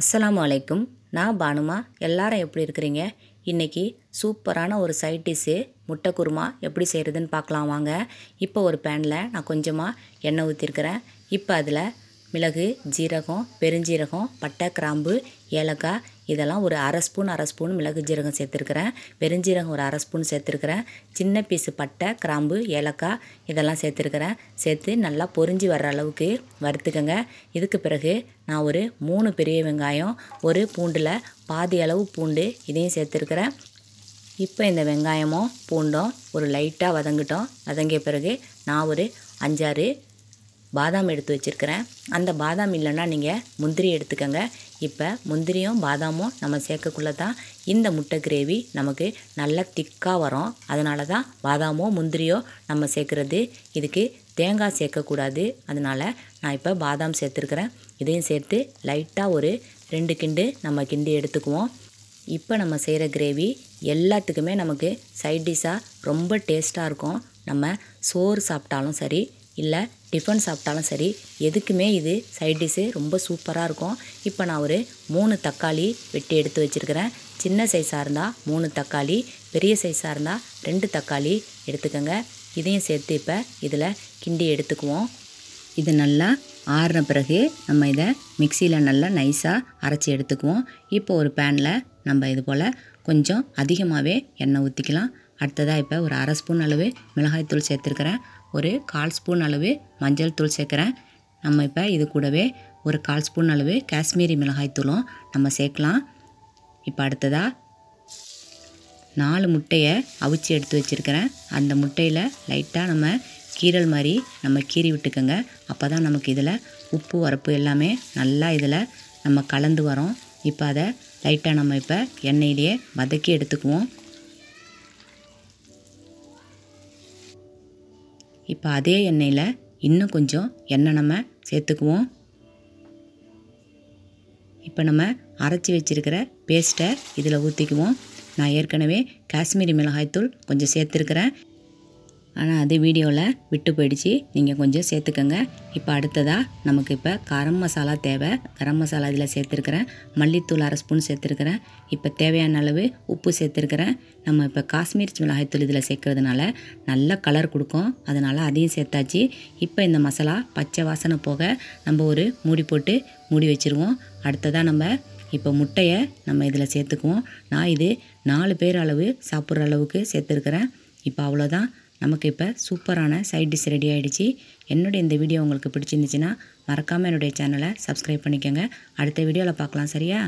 அஸ்லாம் வலைக்கும் நான் பானுமா எல்லாரும் எப்படி இருக்கிறீங்க இன்றைக்கி சூப்பரான ஒரு சைட் டிஷ்ஷு முட்டை குருமா எப்படி செய்கிறதுன்னு பார்க்கலாம் வாங்க இப்போ ஒரு பேனில் நான் கொஞ்சமாக எண்ணெய் ஊற்றிருக்கிறேன் இப்போ அதில் மிளகு ஜீரகம் பெருஞ்சீரகம் பட்டை கிராம்பு ஏலக்காய் இதெல்லாம் ஒரு அரை ஸ்பூன் அரை ஸ்பூன் மிளகு ஜீரகம் சேர்த்துருக்குறேன் பெருஞ்சீரகம் ஒரு அரை ஸ்பூன் சேர்த்துருக்குறேன் சின்ன பீஸு பட்டை கிராம்பு ஏலக்காய் இதெல்லாம் சேர்த்துருக்குறேன் சேர்த்து நல்லா பொறிஞ்சி வர்ற அளவுக்கு வறுத்துக்கோங்க இதுக்கு பிறகு நான் ஒரு மூணு பெரிய வெங்காயம் ஒரு பூண்டில் பாதி அளவு பூண்டு இதையும் சேர்த்துருக்குறேன் இப்போ இந்த வெங்காயமும் பூண்டும் ஒரு லைட்டாக வதங்கிட்டோம் வதங்கிய பிறகு நான் ஒரு அஞ்சாறு பாதாம் எடுத்து வச்சுருக்கிறேன் அந்த பாதாம் இல்லைன்னா நீங்கள் முந்திரி எடுத்துக்கோங்க இப்போ முந்திரியும் பாதாமும் நம்ம சேர்க்கக்குள்ளே தான் இந்த முட்டை கிரேவி நமக்கு நல்லா திக்காக வரும் அதனால தான் பாதாமோ முந்திரியோ நம்ம சேர்க்குறது இதுக்கு தேங்காய் சேர்க்கக்கூடாது அதனால் நான் இப்போ பாதாம் சேர்த்துருக்குறேன் இதையும் சேர்த்து லைட்டாக ஒரு ரெண்டு கிண்டு நம்ம கிண்டி எடுத்துக்குவோம் இப்போ நம்ம செய்கிற கிரேவி எல்லாத்துக்குமே நமக்கு சைட் டிஷ்ஷாக ரொம்ப டேஸ்ட்டாக இருக்கும் நம்ம சோறு சாப்பிட்டாலும் சரி இல்லை டிஃபன் சாப்பிட்டாலும் சரி எதுக்குமே இது சைட் டிஷ்ஷு ரொம்ப சூப்பராக இருக்கும் இப்போ நான் ஒரு மூணு தக்காளி வெட்டி எடுத்து வச்சுருக்கிறேன் சின்ன சைஸாக இருந்தால் மூணு தக்காளி பெரிய சைஸாக இருந்தால் ரெண்டு தக்காளி எடுத்துக்கோங்க இதையும் சேர்த்து இப்போ இதில் கிண்டி எடுத்துக்குவோம் இது நல்லா ஆறுன பிறகு நம்ம இதை மிக்சியில் நல்லா நைஸாக அரைச்சி எடுத்துக்குவோம் இப்போ ஒரு பேனில் நம்ம இது போல் கொஞ்சம் அதிகமாகவே எண்ணெய் ஊற்றிக்கலாம் அடுத்ததாக இப்போ ஒரு அரை ஸ்பூன் அளவு மிளகாய் தூள் சேர்த்துருக்கிறேன் ஒரு கால் ஸ்பூன் அளவு மஞ்சள் தூள் சேர்க்குறேன் நம்ம இப்போ இது கூடவே ஒரு கால் ஸ்பூன் அளவு காஷ்மீரி மிளகாய் தூளும் நம்ம சேர்க்கலாம் இப்போ அடுத்ததாக நாலு முட்டையை அவிச்சு எடுத்து வச்சுருக்கிறேன் அந்த முட்டையில் லைட்டாக நம்ம கீரல் மாதிரி நம்ம கீறி விட்டுக்கோங்க அப்போ தான் நமக்கு இதில் உப்பு வரப்பு எல்லாமே நல்லா இதில் நம்ம கலந்து வரோம் இப்போ அதை லைட்டாக நம்ம இப்போ எண்ணெயிலேயே வதக்கி எடுத்துக்குவோம் இப்போ அதே எண்ணெயில் இன்னும் கொஞ்சம் எண்ணெய் நம்ம சேர்த்துக்குவோம் இப்போ நம்ம அரைச்சி வச்சுருக்கிற பேஸ்ட்டை இதில் ஊற்றிக்குவோம் நான் ஏற்கனவே காஷ்மீரி மிளகாய்த்தூள் கொஞ்சம் சேர்த்துருக்குறேன் ஆனால் அது வீடியோவில் விட்டு போயிடுச்சு நீங்கள் கொஞ்சம் சேர்த்துக்கோங்க இப்போ அடுத்ததாக நமக்கு இப்போ கரம் மசாலா தேவை கரம் மசாலா இதில் சேர்த்துருக்குறேன் மல்லித்தூள் அரை ஸ்பூன் சேர்த்துருக்குறேன் இப்போ தேவையான அளவு உப்பு சேர்த்துருக்குறேன் நம்ம இப்போ காஷ்மீர் மிளகாய்த்தூள் இதில் சேர்க்குறதுனால நல்ல கலர் கொடுக்கும் அதனால் அதையும் சேர்த்தாச்சு இப்போ இந்த மசாலா பச்சை வாசனை போக நம்ம ஒரு மூடி போட்டு மூடி வச்சுருவோம் அடுத்ததாக நம்ம இப்போ முட்டையை நம்ம இதில் சேர்த்துக்குவோம் நான் இது நாலு பேர் அளவு சாப்பிட்ற அளவுக்கு சேர்த்துருக்குறேன் இப்போ அவ்வளோதான் நமக்கு இப்போ சூப்பரான சைட் டிஷ் ரெடி ஆகிடுச்சி என்னுடைய இந்த வீடியோ உங்களுக்கு பிடிச்சிருந்துச்சின்னா மறக்காமல் என்னுடைய சேனலை சப்ஸ்கிரைப் பண்ணிக்கோங்க அடுத்த வீடியோவில் பார்க்கலாம் சரியா